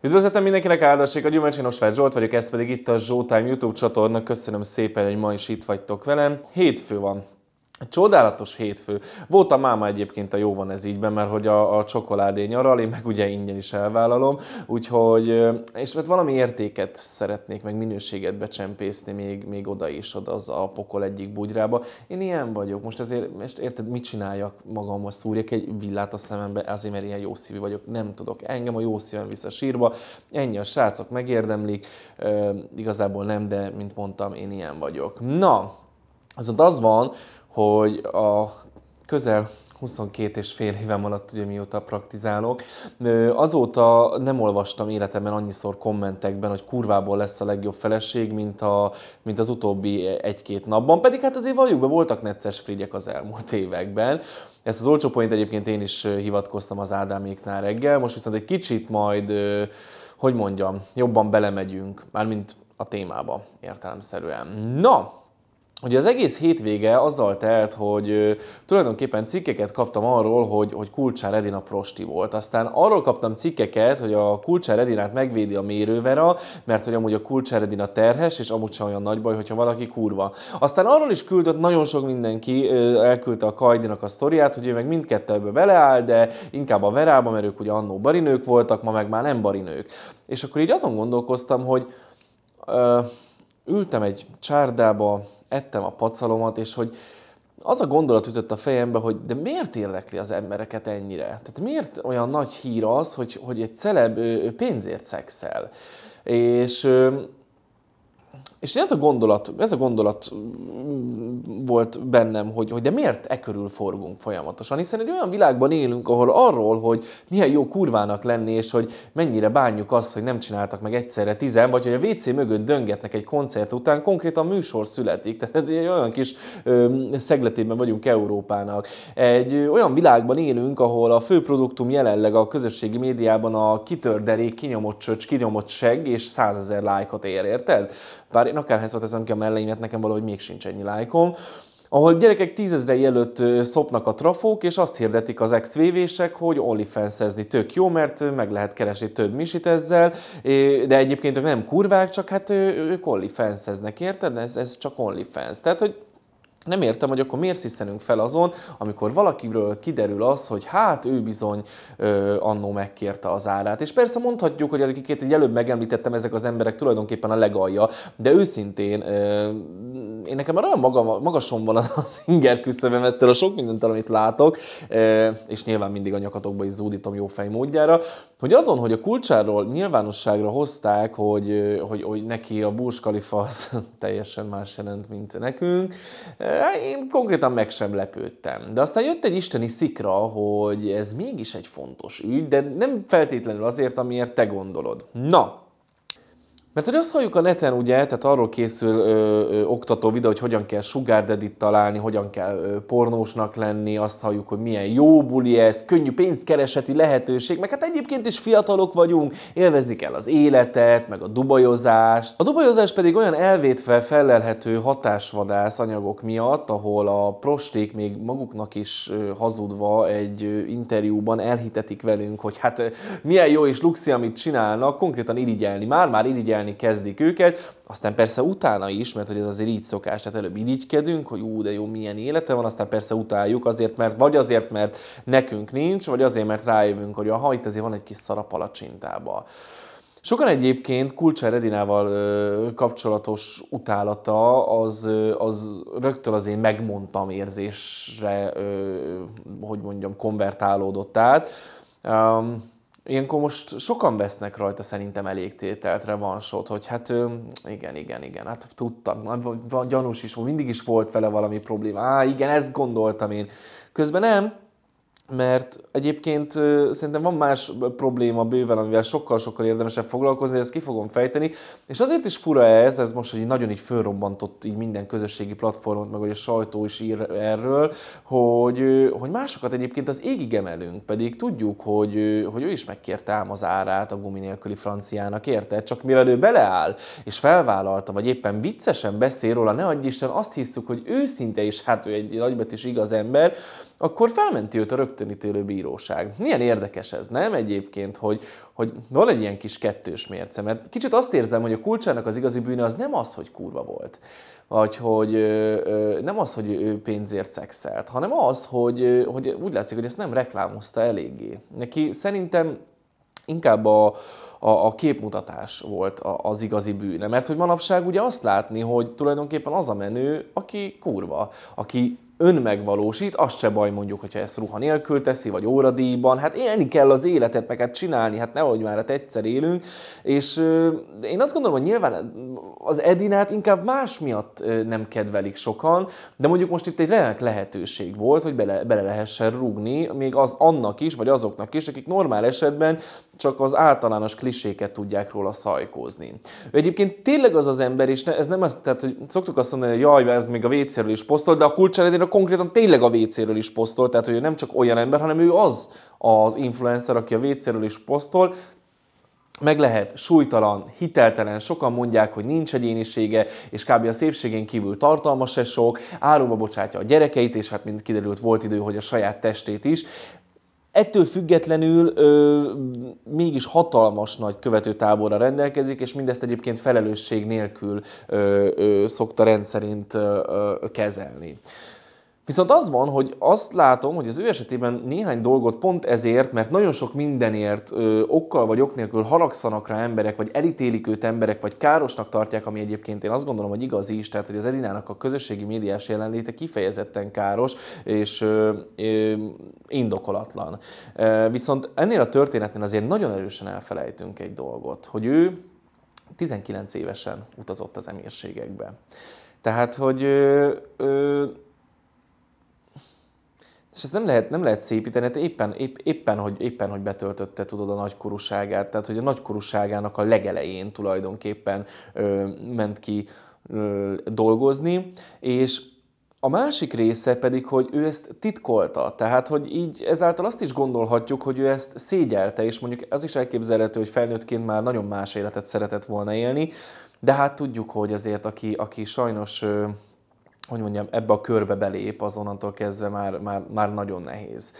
Üdvözletem mindenkinek, áldassék a én Osvágy Zsolt vagyok, ez pedig itt a Zsótime YouTube csatorna. Köszönöm szépen, hogy ma is itt vagytok velem. Hétfő van, Csodálatos hétfő. Volt a máma egyébként a jó van ez ígyben, mert hogy a, a csokoládé nyaral, én meg ugye ingyen is elvállalom, úgyhogy, és mert hát valami értéket szeretnék, meg minőséget becsempészni még, még oda is, oda az a pokol egyik bugyrába. Én ilyen vagyok, most ezért, most érted, mit csináljak magamhoz, szúrjak egy villát a szemembe, azért mert ilyen jó szívű vagyok, nem tudok. Engem a jó szívem vissza sírba, ennyi a srácok megérdemlik, e, igazából nem, de mint mondtam, én ilyen vagyok. Na, azaz az van, hogy a közel 22 és fél évem alatt, ugye mióta praktizálok. Azóta nem olvastam életemben annyiszor kommentekben, hogy kurvából lesz a legjobb feleség, mint, a, mint az utóbbi egy-két napban. Pedig hát azért valljuk be, voltak necces frigyek az elmúlt években. Ezt az olcsó point egyébként én is hivatkoztam az Ádáméknál reggel, most viszont egy kicsit majd, hogy mondjam, jobban belemegyünk, mármint a témába értelemszerűen. Na, Ugye az egész hétvége azzal telt, hogy tulajdonképpen cikkeket kaptam arról, hogy, hogy Kulcsár Edina prosti volt. Aztán arról kaptam cikkeket, hogy a Kulcsár Edinát megvédi a mérővera, mert hogy amúgy a Kulcsár Edina terhes, és amúgy sem olyan nagy baj, hogyha valaki kurva. Aztán arról is küldött nagyon sok mindenki, elküldte a Kajdinak a sztoriát, hogy ő meg mindkettőbe beleáll, de inkább a verába, mert ők ugye annó barinők voltak, ma meg már nem barinők. És akkor így azon gondolkoztam, hogy ö, ültem egy csárdába, ettem a pacalomat, és hogy az a gondolat ütött a fejembe, hogy de miért érdekli az embereket ennyire? Tehát miért olyan nagy hír az, hogy, hogy egy celeb pénzért szexel? És és ez a gondolat, ez a gondolat mm, volt bennem, hogy, hogy de miért e körül forgunk folyamatosan, hiszen egy olyan világban élünk, ahol arról, hogy milyen jó kurvának lenni, és hogy mennyire bánjuk azt, hogy nem csináltak meg egyszerre tizen, vagy hogy a WC mögött döngetnek egy koncert után, konkrétan műsor születik, tehát egy olyan kis ö, szegletében vagyunk Európának. Egy olyan világban élünk, ahol a főproduktum jelenleg a közösségi médiában a kitörderék, kinyomott csöcs, kinyomott seg, és százezer lájkot ér, érted? bár én akár szót teszem ki a melleimet, nekem valahogy még sincs ennyi lájkom, ahol gyerekek tízezrei előtt szopnak a trafók, és azt hirdetik az ex vévések hogy olifenszezni tök jó, mert meg lehet keresni több misit ezzel, de egyébként ők nem kurvák, csak hát ők olifenszeznek, érted? Ez, ez csak olifensz. Tehát, hogy nem értem, hogy akkor miért sziszenünk fel azon, amikor valakiről kiderül az, hogy hát ő bizony ö, annó megkérte az árát. És persze mondhatjuk, hogy akiket egy előbb megemlítettem, ezek az emberek tulajdonképpen a legalja, de őszintén ö, én nekem már olyan maga, magasom van az inger küszöbem ettől a sok mindent, amit látok, ö, és nyilván mindig a nyakatokba is zúdítom jó fej módjára, hogy azon, hogy a kulcsáról nyilvánosságra hozták, hogy, hogy, hogy neki a búskalifa az teljesen más jelent, mint nekünk, ö, én konkrétan meg sem lepődtem. De aztán jött egy isteni szikra, hogy ez mégis egy fontos ügy, de nem feltétlenül azért, amiért te gondolod. Na, mert hogy azt halljuk a neten, ugye, tehát arról készül ö, ö, oktató videó, hogy hogyan kell sugar találni, hogyan kell ö, pornósnak lenni, azt halljuk, hogy milyen jó buli ez, könnyű pénzkereseti lehetőség, meg hát egyébként is fiatalok vagyunk, élvezni kell az életet, meg a dubajozást. A dubajozás pedig olyan elvétve felelhető hatásvadász anyagok miatt, ahol a prosték még maguknak is ö, hazudva egy ö, interjúban elhitetik velünk, hogy hát ö, milyen jó és luxi, amit csinálnak, konkrétan irigyelni, már-már irigyelni irigyelni kezdik őket, aztán persze utána is, mert hogy ez azért így szokás, tehát előbb irigykedünk, hogy ú, de jó, milyen élete van, aztán persze utáljuk azért, mert vagy azért, mert nekünk nincs, vagy azért, mert rájövünk, hogy aha, itt azért van egy kis szarap a Sokan egyébként Kulcsár Edinával ö, kapcsolatos utálata az, ö, az rögtön az én megmondtam érzésre, ö, hogy mondjam, konvertálódott át. Um, Ilyenkor most sokan vesznek rajta szerintem elégtételt, revansot, hogy hát igen, igen, igen, hát tudtam, gyanús is, mindig is volt vele valami probléma, á, igen, ezt gondoltam én. Közben nem, mert egyébként szerintem van más probléma bőven, amivel sokkal-sokkal érdemesebb foglalkozni, ezt ki fogom fejteni, és azért is fura ez, ez most, hogy nagyon így fölrobbantott így minden közösségi platformot, meg hogy a sajtó is ír erről, hogy, hogy másokat egyébként az égig emelünk, pedig tudjuk, hogy, hogy ő is megkérte ám az árát a gumi nélküli franciának, érted? Csak mivel ő beleáll, és felvállalta, vagy éppen viccesen beszél róla, ne adj Isten, azt hisszük, hogy őszinte is, hát ő egy nagybetűs igaz ember, akkor felmenti őt a rögtönítélő bíróság. Milyen érdekes ez, nem egyébként, hogy, hogy van egy ilyen kis kettős mérce, mert kicsit azt érzem, hogy a kulcsának az igazi bűne az nem az, hogy kurva volt, vagy hogy ö, ö, nem az, hogy ő pénzért szexelt, hanem az, hogy, ö, hogy úgy látszik, hogy ezt nem reklámozta eléggé. Neki szerintem inkább a, a, a képmutatás volt az igazi bűne. Mert hogy manapság ugye azt látni, hogy tulajdonképpen az a menő, aki kurva, aki önmegvalósít, az se baj mondjuk, hogyha ezt ruha nélkül teszi, vagy óradíjban, hát élni kell az életet, meg hát csinálni, hát nehogy már, hát egyszer élünk, és euh, én azt gondolom, hogy nyilván az Edinát inkább más miatt nem kedvelik sokan, de mondjuk most itt egy remek lehetőség volt, hogy bele, bele lehessen rúgni, még az annak is, vagy azoknak is, akik normál esetben csak az általános kliséket tudják róla szajkózni. Ő egyébként tényleg az az ember, és ne, ez nem az, tehát, hogy szoktuk azt mondani, hogy jaj, ez még a vécéről is posztol, de a kulcseredére konkrétan tényleg a vécéről is posztol, tehát hogy ő nem csak olyan ember, hanem ő az az influencer, aki a vécéről is posztol, meg lehet súlytalan, hiteltelen, sokan mondják, hogy nincs egyénisége, és kb. a szépségén kívül tartalmas se sok, áruba bocsátja a gyerekeit, és hát mint kiderült volt idő, hogy a saját testét is, Ettől függetlenül ö, mégis hatalmas nagy követőtáborra rendelkezik, és mindezt egyébként felelősség nélkül ö, ö, szokta rendszerint ö, ö, kezelni. Viszont az van, hogy azt látom, hogy az ő esetében néhány dolgot pont ezért, mert nagyon sok mindenért ö, okkal vagy ok nélkül haragszanak rá emberek, vagy elítélik őt emberek, vagy károsnak tartják, ami egyébként én azt gondolom, hogy igaz is, tehát hogy az Edinának a közösségi médiás jelenléte kifejezetten káros és ö, ö, indokolatlan. E, viszont ennél a történetnél azért nagyon erősen elfelejtünk egy dolgot, hogy ő 19 évesen utazott az emírségekbe. Tehát, hogy ö, ö, és ezt nem lehet, nem lehet szépíteni, hát éppen, épp, éppen, hogy, éppen, hogy betöltötte tudod a nagykorúságát, tehát hogy a nagykorúságának a legelején tulajdonképpen ö, ment ki ö, dolgozni, és a másik része pedig, hogy ő ezt titkolta, tehát hogy így ezáltal azt is gondolhatjuk, hogy ő ezt szégyelte, és mondjuk az is elképzelhető, hogy felnőttként már nagyon más életet szeretett volna élni, de hát tudjuk, hogy azért aki, aki sajnos hogy mondjam, ebbe a körbe belép, azonnantól kezdve már, már, már nagyon nehéz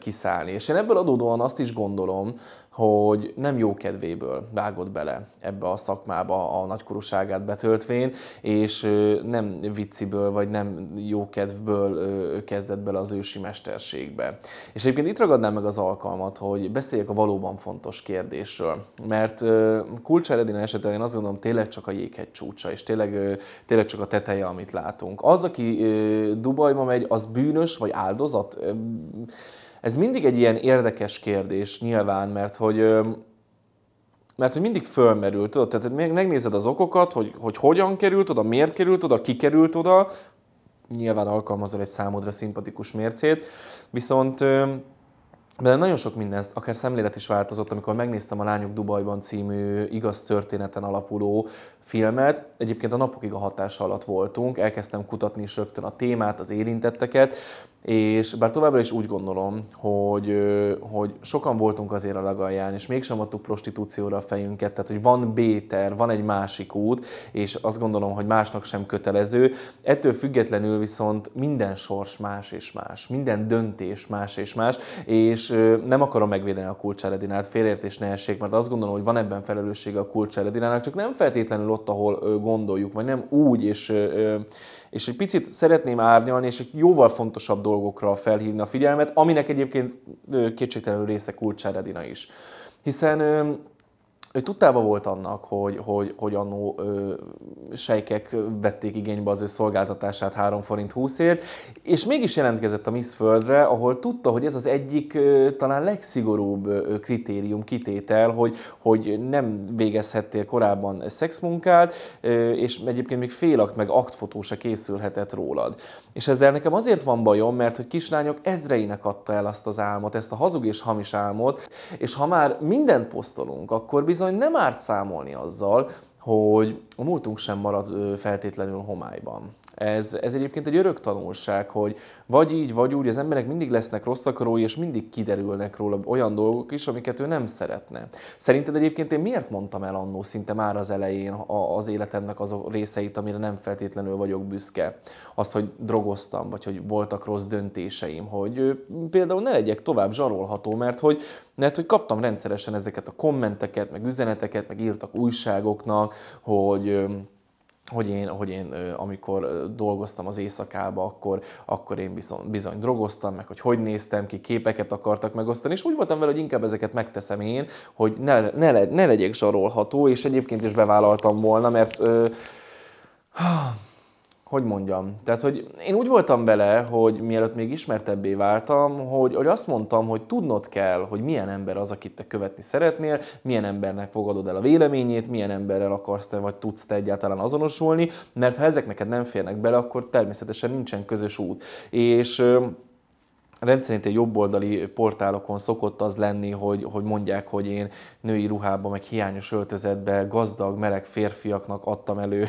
kiszállni. És én ebből adódóan azt is gondolom, hogy nem jó kedvéből vágott bele ebbe a szakmába a nagykorúságát betöltvén, és nem vicciből vagy nem jó kedvből kezdett bele az ősi mesterségbe. És egyébként itt ragadnám meg az alkalmat, hogy beszéljek a valóban fontos kérdésről, mert Kulcsár esetén én azt gondolom tényleg csak a jéghegy csúcsa, és tényleg, tényleg csak a teteje, amit látunk. Az, aki Dubajba megy, az bűnös vagy áldozat? Ez mindig egy ilyen érdekes kérdés nyilván, mert hogy mert hogy mindig fölmerült, tudod, tehát még megnézed az okokat, hogy, hogy hogyan került oda, miért került oda, ki került oda, nyilván alkalmazol egy számodra szimpatikus mércét, viszont de nagyon sok minden, akár szemlélet is változott, amikor megnéztem a Lányok Dubajban című igaz történeten alapuló filmet. Egyébként a napokig a hatás alatt voltunk, elkezdtem kutatni is rögtön a témát, az érintetteket, és bár továbbra is úgy gondolom, hogy, hogy sokan voltunk azért a legalján, és mégsem adtuk prostitúcióra a fejünket, tehát hogy van béter, van egy másik út, és azt gondolom, hogy másnak sem kötelező. Ettől függetlenül viszont minden sors más és más, minden döntés más és más, és nem akarom megvédeni a kulcsáredinát, félértés ne essék, mert azt gondolom, hogy van ebben felelőssége a kulcsáredinának, csak nem feltétlenül ott, ahol gondoljuk, vagy nem úgy, és és egy picit szeretném árnyalni, és egy jóval fontosabb dolgokra felhívni a figyelmet, aminek egyébként kétségtelenül része Kulcsár Edina is. Hiszen hogy tudtában volt annak, hogy, hogy, hogy annó ö, sejkek vették igénybe az ő szolgáltatását 3 forint 20-ért, és mégis jelentkezett a Miss Földre, ahol tudta, hogy ez az egyik ö, talán legszigorúbb ö, kritérium, kitétel, hogy, hogy nem végezhettél korábban szexmunkát, ö, és egyébként még félakt meg aktfotó se készülhetett rólad. És ezzel nekem azért van bajom, mert hogy kislányok ezreinek adta el azt az álmot, ezt a hazug és hamis álmot, és ha már mindent posztolunk, akkor bizony bizony nem árt számolni azzal, hogy a múltunk sem marad feltétlenül homályban. Ez, ez egyébként egy örök tanulság, hogy vagy így, vagy úgy, az emberek mindig lesznek rosszakarói, és mindig kiderülnek róla olyan dolgok is, amiket ő nem szeretne. Szerinted egyébként én miért mondtam el annó szinte már az elején az életemnek azok részeit, amire nem feltétlenül vagyok büszke? az, hogy drogoztam, vagy hogy voltak rossz döntéseim, hogy például ne legyek tovább zsarolható, mert hogy mert hogy kaptam rendszeresen ezeket a kommenteket, meg üzeneteket, meg írtak újságoknak, hogy hogy én, hogy én amikor dolgoztam az éjszakába, akkor, akkor én bizony, bizony drogoztam, meg hogy hogy néztem ki, képeket akartak megosztani, és úgy voltam vele, hogy inkább ezeket megteszem én, hogy ne, ne, ne legyek zsarolható, és egyébként is bevállaltam volna, mert ö, hogy mondjam, tehát hogy én úgy voltam vele, hogy mielőtt még ismertebbé váltam, hogy, hogy azt mondtam, hogy tudnod kell, hogy milyen ember az, akit te követni szeretnél, milyen embernek fogadod el a véleményét, milyen emberrel akarsz te, vagy tudsz te egyáltalán azonosulni, mert ha ezek neked nem férnek bele, akkor természetesen nincsen közös út. És rendszerint egy jobboldali portálokon szokott az lenni, hogy, hogy mondják, hogy én női ruhában meg hiányos öltözetben gazdag, meleg férfiaknak adtam elő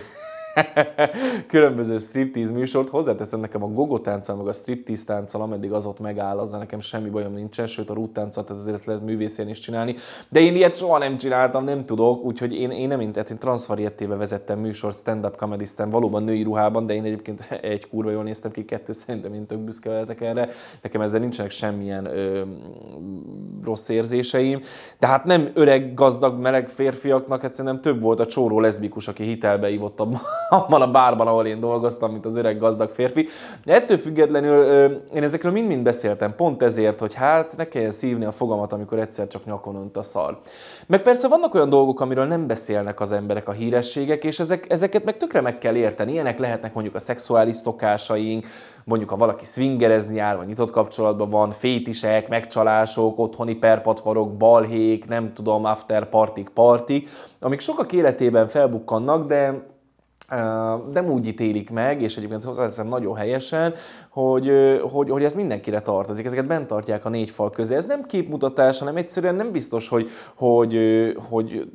különböző striptease műsort. Hozzáteszem nekem a gogo tánccal, meg a striptease tánccal, ameddig az ott megáll, azzal nekem semmi bajom nincsen, sőt a rút tánccal, tehát ezért lehet művészén is csinálni. De én ilyet soha nem csináltam, nem tudok, úgyhogy én, én nem intett, én transzvariettébe vezettem műsort stand-up comedy valóban női ruhában, de én egyébként egy kurva jól néztem ki, kettő szerintem én tök büszke lehetek erre. Nekem ezzel nincsenek semmilyen ö, rossz érzéseim. De hát nem öreg, gazdag, meleg férfiaknak, egyszerűen nem több volt a csóró leszbikus, aki hitelbe ivott a abban a bárban, ahol én dolgoztam, mint az öreg gazdag férfi. Ettől függetlenül én ezekről mind-mind beszéltem, pont ezért, hogy hát ne kelljen szívni a fogamat, amikor egyszer csak nyakon önt a szar. Meg persze vannak olyan dolgok, amiről nem beszélnek az emberek a hírességek, és ezek, ezeket meg tökre meg kell érteni. Ilyenek lehetnek mondjuk a szexuális szokásaink, mondjuk ha valaki swingerezni jár, vagy nyitott kapcsolatban van, fétisek, megcsalások, otthoni perpatvarok, balhék, nem tudom, after partik, partik, amik sokak életében felbukkannak, de de úgy ítélik meg, és egyébként hozzáteszem nagyon helyesen, hogy, hogy, hogy ez mindenkire tartozik, ezeket bent tartják a négy fal közé. Ez nem képmutatás, hanem egyszerűen nem biztos, hogy, hogy, hogy,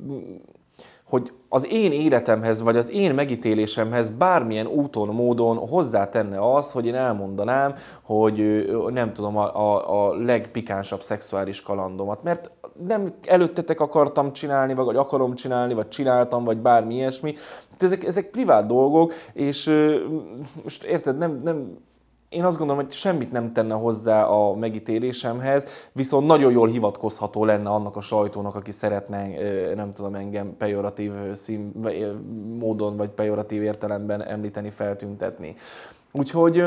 hogy az én életemhez, vagy az én megítélésemhez bármilyen úton, módon hozzátenne az, hogy én elmondanám, hogy nem tudom, a, a, a legpikánsabb szexuális kalandomat, mert nem előttetek akartam csinálni, vagy akarom csinálni, vagy csináltam, vagy bármi ilyesmi. Ezek, ezek privát dolgok, és most érted, nem, nem én azt gondolom, hogy semmit nem tenne hozzá a megítélésemhez, viszont nagyon jól hivatkozható lenne annak a sajtónak, aki szeretne, nem tudom, engem pejoratív szín, módon vagy pejoratív értelemben említeni, feltüntetni. Úgyhogy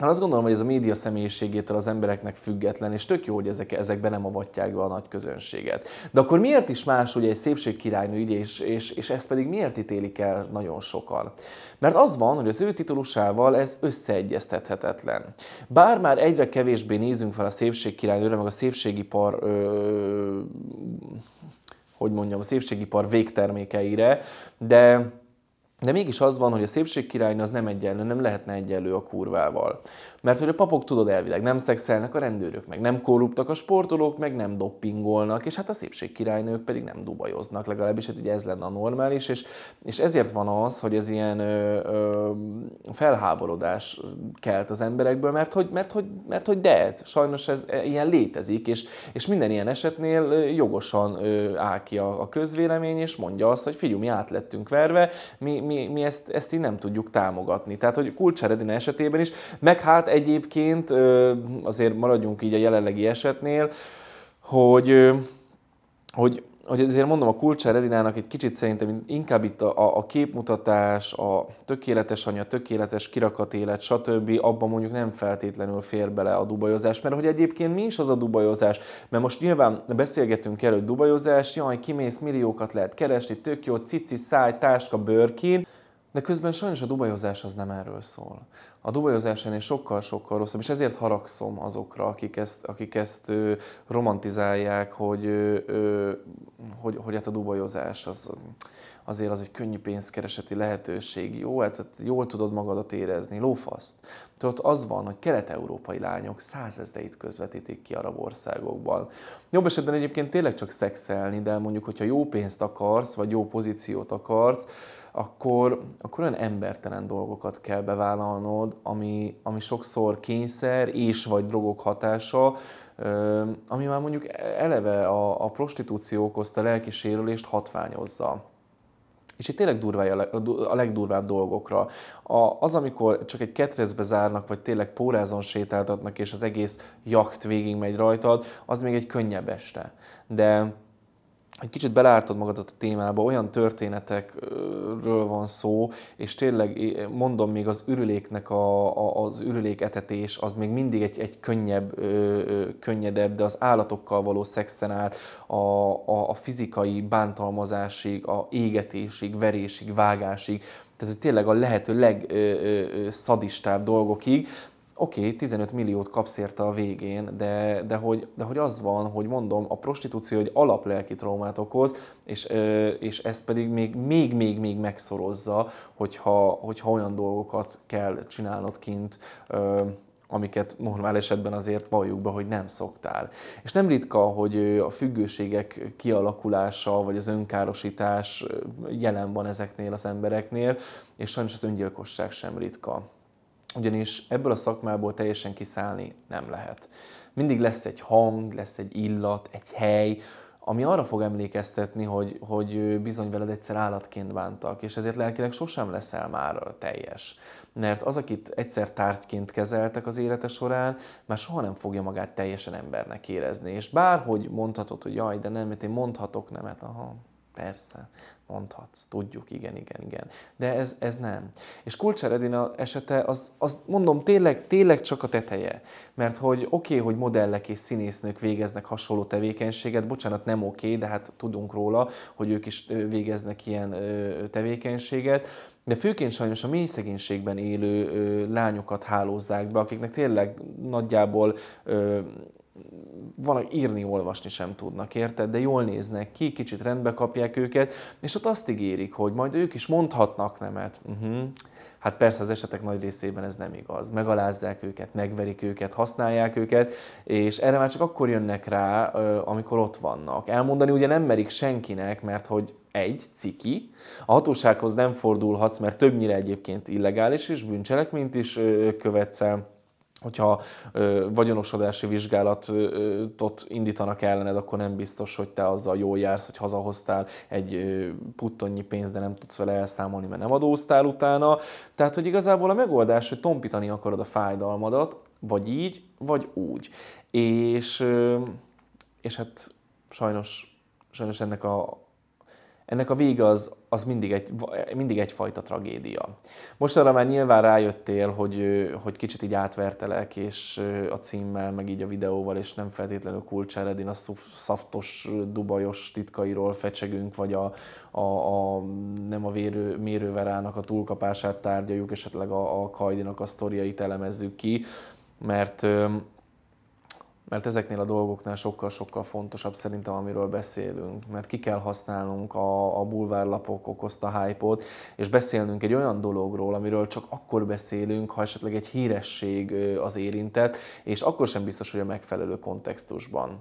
Hát azt gondolom, hogy ez a média személyiségétől az embereknek független, és tök jó, hogy ezek, ezekbe nem avatják be a nagy közönséget. De akkor miért is más ugye egy szépségkirálynő ügy, és, és, és ezt pedig miért ítélik el nagyon sokan? Mert az van, hogy az ő titulusával ez összeegyeztethetetlen. Bár már egyre kevésbé nézünk fel a szépségkirálynőre, meg a szépségipar ö, hogy mondjam, a szépségipar végtermékeire, de de mégis az van, hogy a szépség királynő az nem egyenlő, nem lehetne egyenlő a kurvával. Mert hogy a papok tudod elvileg, nem szexelnek a rendőrök, meg nem korruptak a sportolók, meg nem doppingolnak, és hát a szépség királynők pedig nem dubajoznak, legalábbis hát ugye ez lenne a normális, és, és ezért van az, hogy ez ilyen ö, ö, felháborodás kelt az emberekből, mert hogy, mert hogy, mert hogy de, sajnos ez e, ilyen létezik, és, és minden ilyen esetnél jogosan ö, áll ki a, a közvélemény, és mondja azt, hogy figyelj, mi át lettünk verve, mi, mi, mi ezt, ezt így nem tudjuk támogatni. Tehát, hogy Kulcsár esetében is, meg hát egyébként, azért maradjunk így a jelenlegi esetnél, hogy, hogy hogy azért mondom, a Kulcsár Edinának egy kicsit szerintem inkább itt a, a képmutatás, a tökéletes anya, tökéletes kirakatélet, stb. abban mondjuk nem feltétlenül fér bele a dubajozás, mert hogy egyébként mi is az a dubajozás? Mert most nyilván beszélgetünk előtt dubajozás, jaj, kimész, milliókat lehet keresni, tök jó, cici, száj, táska, bőrkin, de közben sajnos a dubajozás az nem erről szól. A dubajozás ennél sokkal-sokkal rosszabb, és ezért haragszom azokra, akik ezt, akik ezt ö, romantizálják, hogy, ö, hogy, hogy hát a dubajozás az, azért az egy könnyű pénzkereseti lehetőség, jó? Hát, hát jól tudod magadat érezni, lófaszt. Tehát az van, hogy kelet-európai lányok százezreit közvetítik ki arab országokban. Jobb esetben egyébként tényleg csak szexelni, de mondjuk, hogyha jó pénzt akarsz, vagy jó pozíciót akarsz, akkor, akkor olyan embertelen dolgokat kell bevállalnod, ami, ami sokszor kényszer és vagy drogok hatása, ami már mondjuk eleve a, a prostitúció okozta lelki sérülést hatványozza. És itt tényleg durvája a legdurvább dolgokra. A, az, amikor csak egy ketrecbe zárnak, vagy tényleg pórázon sétáltatnak, és az egész jakt végig megy rajtad, az még egy könnyebb este. De egy kicsit belártad magadat a témába, olyan történetekről van szó, és tényleg mondom, még az ürüléknek a, a, az ürülék etetés, az még mindig egy, egy könnyebb, ö, könnyedebb, de az állatokkal való szexen át, a, a, a fizikai bántalmazásig, a égetésig, verésig, vágásig, tehát tényleg a lehető legszadistább dolgokig, oké, okay, 15 milliót kapsz érte a végén, de, de, hogy, de hogy az van, hogy mondom, a prostitúció egy alaplelki traumát okoz, és, és ez pedig még, még, még, még megszorozza, hogyha, hogyha olyan dolgokat kell csinálnod kint, amiket normál esetben azért valljuk be, hogy nem szoktál. És nem ritka, hogy a függőségek kialakulása, vagy az önkárosítás jelen van ezeknél az embereknél, és sajnos az öngyilkosság sem ritka ugyanis ebből a szakmából teljesen kiszállni nem lehet. Mindig lesz egy hang, lesz egy illat, egy hely, ami arra fog emlékeztetni, hogy, hogy bizony veled egyszer állatként bántak, és ezért lelkileg sosem leszel már teljes. Mert az, akit egyszer tárgyként kezeltek az élete során, már soha nem fogja magát teljesen embernek érezni. És bárhogy mondhatod, hogy jaj, de nem, mert én mondhatok nemet, aha, Persze, mondhatsz, tudjuk, igen, igen, igen. De ez, ez nem. És Kulcsár Edina esete, az, az mondom, tényleg, tényleg csak a teteje. Mert hogy oké, okay, hogy modellek és színésznők végeznek hasonló tevékenységet, bocsánat, nem oké, okay, de hát tudunk róla, hogy ők is végeznek ilyen tevékenységet, de főként sajnos a mély szegénységben élő ö, lányokat hálózzák be, akiknek tényleg nagyjából ö, valahogy írni, olvasni sem tudnak, érted? De jól néznek ki, kicsit rendbe kapják őket, és ott azt ígérik, hogy majd ők is mondhatnak nemet. Uh-huh. Hát persze az esetek nagy részében ez nem igaz. Megalázzák őket, megverik őket, használják őket, és erre már csak akkor jönnek rá, amikor ott vannak. Elmondani ugye nem merik senkinek, mert hogy egy, ciki, a hatósághoz nem fordulhatsz, mert többnyire egyébként illegális és bűncselekményt is követsz el hogyha ö, vagyonosodási vizsgálatot indítanak ellened, akkor nem biztos, hogy te azzal jól jársz, hogy hazahoztál egy ö, puttonnyi pénzt, de nem tudsz vele elszámolni, mert nem adóztál utána. Tehát, hogy igazából a megoldás, hogy tompítani akarod a fájdalmadat, vagy így, vagy úgy. És, ö, és hát sajnos, sajnos ennek a, ennek a vége az, az mindig, egy, mindig egyfajta tragédia. Most arra már nyilván rájöttél, hogy, hogy kicsit így átvertelek, és a címmel, meg így a videóval, és nem feltétlenül kulcseredin a szaftos, dubajos titkairól fecsegünk, vagy a, a, a nem a vérő, mérőverának a túlkapását tárgyaljuk, esetleg a, a kajdinak a sztoriait elemezzük ki, mert mert ezeknél a dolgoknál sokkal-sokkal fontosabb szerintem, amiről beszélünk, mert ki kell használnunk a, a bulvárlapok okozta hype és beszélnünk egy olyan dologról, amiről csak akkor beszélünk, ha esetleg egy híresség az érintett, és akkor sem biztos, hogy a megfelelő kontextusban.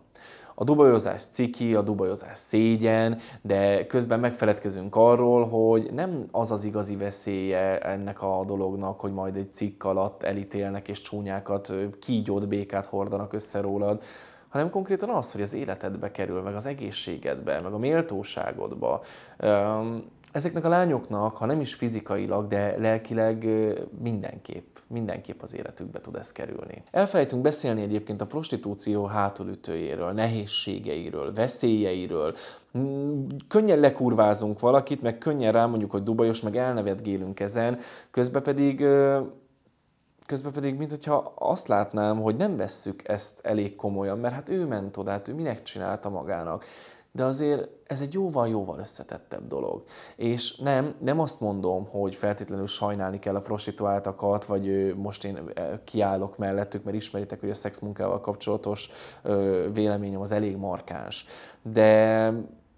A dubajozás ciki, a dubajozás szégyen, de közben megfeledkezünk arról, hogy nem az az igazi veszélye ennek a dolognak, hogy majd egy cikk alatt elítélnek és csúnyákat, kígyót, békát hordanak össze rólad, hanem konkrétan az, hogy az életedbe kerül, meg az egészségedbe, meg a méltóságodba. Ezeknek a lányoknak, ha nem is fizikailag, de lelkileg mindenképp mindenképp az életükbe tud ez kerülni. Elfelejtünk beszélni egyébként a prostitúció hátulütőjéről, nehézségeiről, veszélyeiről. Mm, könnyen lekurvázunk valakit, meg könnyen rámondjuk, hogy dubajos, meg elnevetgélünk ezen, közben pedig közben pedig, mint hogyha azt látnám, hogy nem vesszük ezt elég komolyan, mert hát ő ment oda, hát ő minek csinálta magának de azért ez egy jóval-jóval összetettebb dolog. És nem, nem azt mondom, hogy feltétlenül sajnálni kell a prostituáltakat, vagy most én kiállok mellettük, mert ismeritek, hogy a szexmunkával kapcsolatos véleményem az elég markáns. De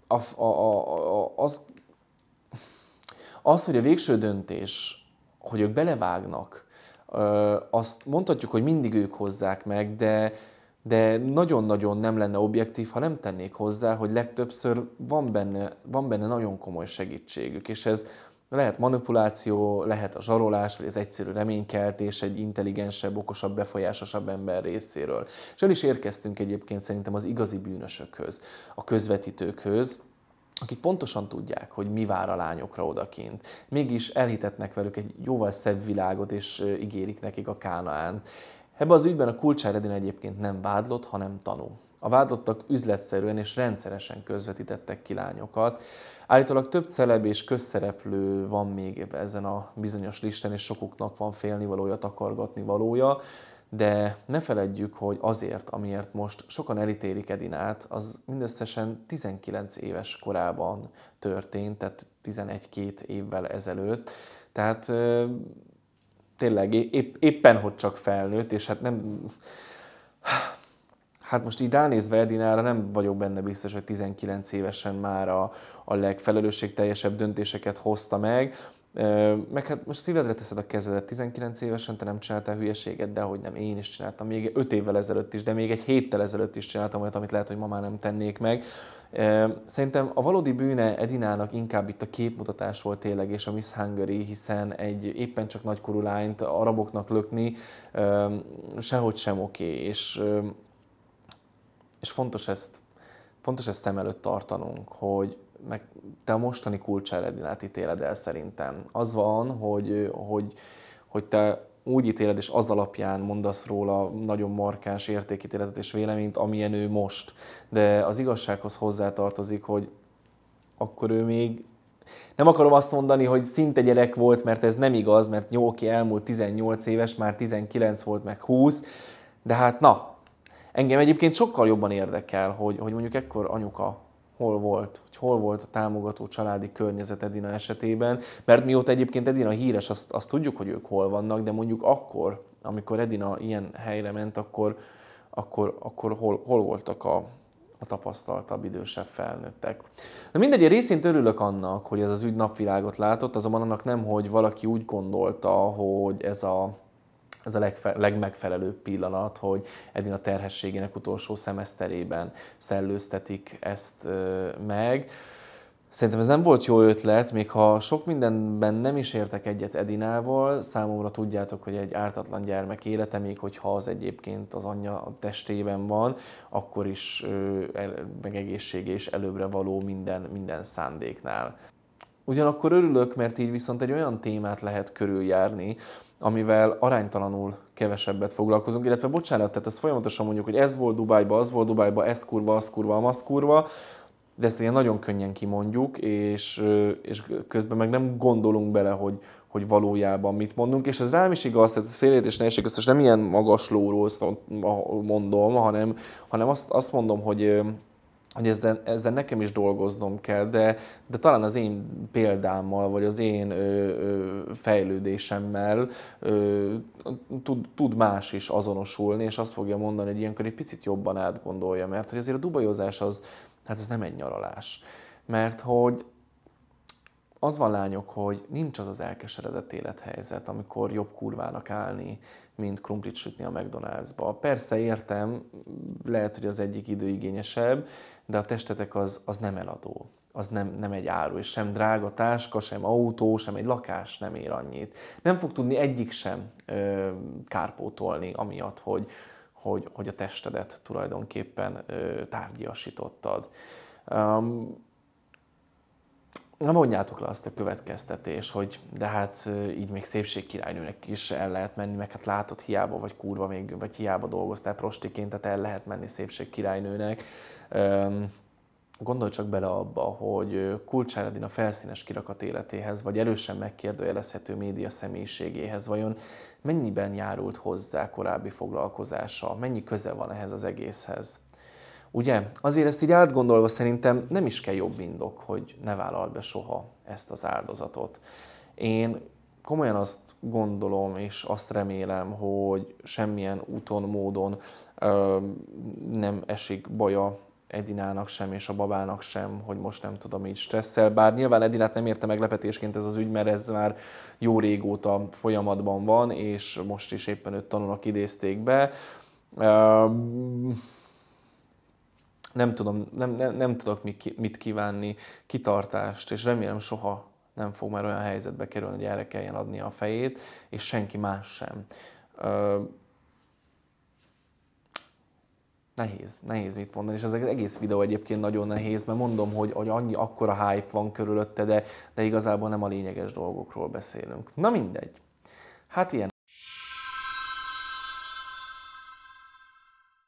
a, a, a, az, az, hogy a végső döntés, hogy ők belevágnak, azt mondhatjuk, hogy mindig ők hozzák meg, de de nagyon-nagyon nem lenne objektív, ha nem tennék hozzá, hogy legtöbbször van benne, van benne nagyon komoly segítségük, és ez lehet manipuláció, lehet a zsarolás, vagy az egyszerű reménykeltés egy intelligensebb, okosabb, befolyásosabb ember részéről. És el is érkeztünk egyébként szerintem az igazi bűnösökhöz, a közvetítőkhöz, akik pontosan tudják, hogy mi vár a lányokra odakint. Mégis elhitetnek velük egy jóval szebb világot, és ígérik nekik a Kánaán. Ebben az ügyben a Kulcsár egyébként nem vádlott, hanem tanú. A vádlottak üzletszerűen és rendszeresen közvetítettek kilányokat. Állítólag több celeb és közszereplő van még ezen a bizonyos listán, és sokuknak van félnivalója, takargatni valója, de ne feledjük, hogy azért, amiért most sokan elítélik Edinát, az mindösszesen 19 éves korában történt, tehát 11-2 évvel ezelőtt. Tehát tényleg épp, éppen hogy csak felnőtt, és hát nem... Hát most így ránézve Edinára nem vagyok benne biztos, hogy 19 évesen már a, a legfelelősségteljesebb döntéseket hozta meg, meg hát most szívedre teszed a kezedet, 19 évesen te nem csináltál hülyeséget, de hogy nem, én is csináltam, még 5 évvel ezelőtt is, de még egy héttel ezelőtt is csináltam olyat, amit lehet, hogy ma már nem tennék meg. Szerintem a valódi bűne Edinának inkább itt a képmutatás volt tényleg, és a Miss Hungary, hiszen egy éppen csak nagykorú lányt araboknak lökni sehogy sem oké, okay, és, és fontos ezt fontos ezt szem előtt tartanunk, hogy meg te a mostani kulcseredinát ítéled el szerintem. Az van, hogy, hogy, hogy te úgy ítéled, és az alapján mondasz róla nagyon markáns értékítéletet és véleményt, amilyen ő most. De az igazsághoz hozzátartozik, hogy akkor ő még nem akarom azt mondani, hogy szinte gyerek volt, mert ez nem igaz, mert Nyóki elmúlt 18 éves, már 19 volt, meg 20, de hát na, engem egyébként sokkal jobban érdekel, hogy, hogy mondjuk ekkor anyuka hol volt, hogy hol volt a támogató családi környezet Edina esetében, mert mióta egyébként Edina híres, azt, azt tudjuk, hogy ők hol vannak, de mondjuk akkor, amikor Edina ilyen helyre ment, akkor, akkor, akkor hol, hol voltak a, a tapasztaltabb, idősebb felnőttek. Na mindegy, részint örülök annak, hogy ez az ügy napvilágot látott, azonban annak nem, hogy valaki úgy gondolta, hogy ez a ez a legfe- legmegfelelőbb pillanat, hogy Edina terhességének utolsó szemeszterében szellőztetik ezt meg. Szerintem ez nem volt jó ötlet, még ha sok mindenben nem is értek egyet Edinával, számomra tudjátok, hogy egy ártatlan gyermek élete, még hogyha az egyébként az anyja a testében van, akkor is meg egészség és előbbre való minden, minden szándéknál. Ugyanakkor örülök, mert így viszont egy olyan témát lehet körüljárni, amivel aránytalanul kevesebbet foglalkozunk, illetve bocsánat, tehát ezt folyamatosan mondjuk, hogy ez volt Dubájba, az volt Dubájba, ez kurva, az kurva, az kurva, de ezt ilyen nagyon könnyen kimondjuk, és, és közben meg nem gondolunk bele, hogy, hogy valójában mit mondunk, és ez rám is igaz, tehát ez és nehézség, ezt nem ilyen magas lóról mondom, hanem, hanem azt, azt mondom, hogy hogy ezzel, ezzel nekem is dolgoznom kell, de, de talán az én példámmal, vagy az én ö, ö, fejlődésemmel ö, tud, tud más is azonosulni, és azt fogja mondani, hogy ilyenkor egy picit jobban átgondolja, mert hogy azért a dubajozás az, hát ez nem egy nyaralás. Mert hogy az van lányok, hogy nincs az az elkeseredett élethelyzet, amikor jobb kurvának állni, mint krumplit sütni a McDonald'sba. Persze értem, lehet, hogy az egyik időigényesebb, de a testetek az, az nem eladó, az nem, nem egy áru, és sem drága táska, sem autó, sem egy lakás nem ér annyit. Nem fog tudni egyik sem ö, kárpótolni, amiatt, hogy, hogy, hogy a testedet tulajdonképpen ö, tárgyasítottad. Um, Na mondjátok le azt a következtetés, hogy de hát így még szépségkirálynőnek is el lehet menni, meg hát látod hiába vagy kurva még, vagy hiába dolgoztál prostiként, tehát el lehet menni szépségkirálynőnek. Gondolj csak bele abba, hogy Kulcsáradin a felszínes kirakat életéhez, vagy erősen megkérdőjelezhető média személyiségéhez vajon mennyiben járult hozzá korábbi foglalkozása, mennyi köze van ehhez az egészhez? Ugye? Azért ezt így átgondolva szerintem nem is kell jobb indok, hogy ne vállal be soha ezt az áldozatot. Én komolyan azt gondolom és azt remélem, hogy semmilyen úton, módon ö, nem esik baja Edinának sem és a babának sem, hogy most nem tudom így stresszel, bár nyilván Edinát nem érte meglepetésként ez az ügy, mert ez már jó régóta folyamatban van, és most is éppen őt tanulnak idézték be. Ö, nem tudom, nem, nem, nem tudok mit kívánni, kitartást, és remélem soha nem fog már olyan helyzetbe kerülni, hogy erre kelljen adni a fejét, és senki más sem. Ö, nehéz, nehéz mit mondani, és ez az egész videó egyébként nagyon nehéz, mert mondom, hogy, hogy annyi akkora hype van körülötte, de, de igazából nem a lényeges dolgokról beszélünk. Na mindegy. Hát ilyen.